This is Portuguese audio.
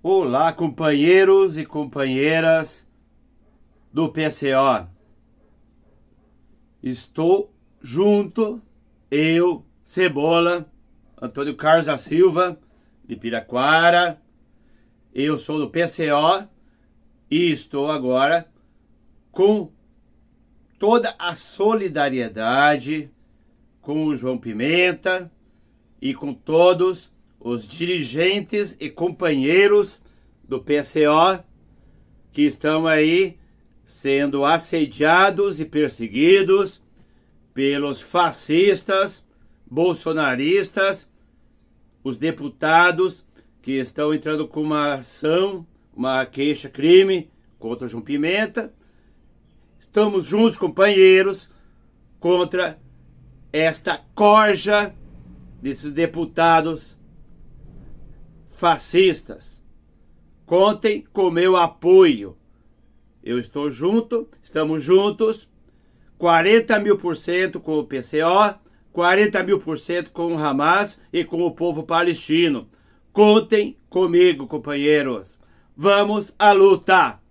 Olá, companheiros e companheiras do PCO. Estou junto, eu, Cebola, Antônio Carlos da Silva, de Piraquara. Eu sou do PCO e estou agora com toda a solidariedade com o João Pimenta e com todos os dirigentes e companheiros do PCO que estão aí sendo assediados e perseguidos pelos fascistas, bolsonaristas, os deputados que estão entrando com uma ação, uma queixa-crime contra o João Pimenta. Estamos juntos, companheiros, contra esta corja desses deputados fascistas. Contem com meu apoio. Eu estou junto, estamos juntos, 40 mil por cento com o PCO, 40 mil por cento com o Hamas e com o povo palestino. Contem comigo, companheiros. Vamos à luta!